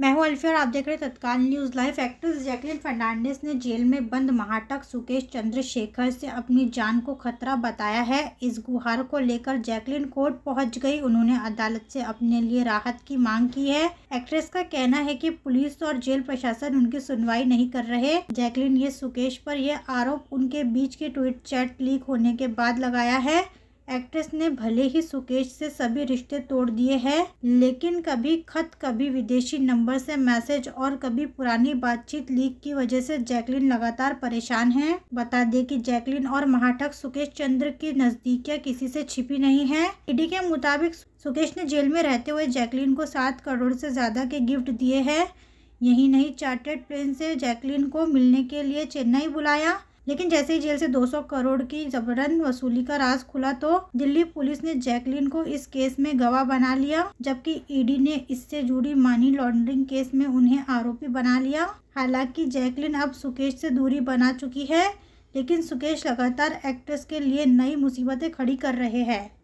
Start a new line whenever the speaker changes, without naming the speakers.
मैं हूं अल्फी और आप देख रहे हैं Tatkal news life actress Jacqueline Fernandez ने जेल में बंद महाटक सुकेश चंद्रशेखर से अपनी जान को खतरा बताया है इस गुहार को लेकर जैकलिन कोर्ट पहुंच गई उन्होंने अदालत से अपने लिए राहत की मांग की है एक्ट्रेस का कहना है कि पुलिस और जेल प्रशासन उनकी सुनवाई नहीं कर रहे जैकलिन ये सुकेश पर यह आरोप उनके बीच के ट्वीट चैट लीक होने के बाद लगाया है एक्ट्रेस ने भले ही सुकेश से सभी रिश्ते तोड़ दिए हैं लेकिन कभी खत कभी विदेशी नंबर से मैसेज और कभी पुरानी बातचीत लीक की वजह से जैकलिन लगातार परेशान हैं बता दें कि जैकलिन और महाठक सुकेश चंद्र की नजदीकियां किसी से छिपी नहीं है ईडी के मुताबिक सुकेश ने जेल में रहते हुए जैकलिन को सात करोड़ से ज़्यादा के गिफ्ट दिए है यही नहीं चार्टेड प्लेन से जैकलिन को मिलने के लिए चेन्नई बुलाया लेकिन जैसे ही जेल से 200 करोड़ की जबरन वसूली का राज खुला तो दिल्ली पुलिस ने जैकलिन को इस केस में गवाह बना लिया जबकि ईडी ने इससे जुड़ी मनी लॉन्ड्रिंग केस में उन्हें आरोपी बना लिया हालांकि जैकलिन अब सुकेश से दूरी बना चुकी है लेकिन सुकेश लगातार एक्ट्रेस के लिए नई मुसीबतें खड़ी कर रहे हैं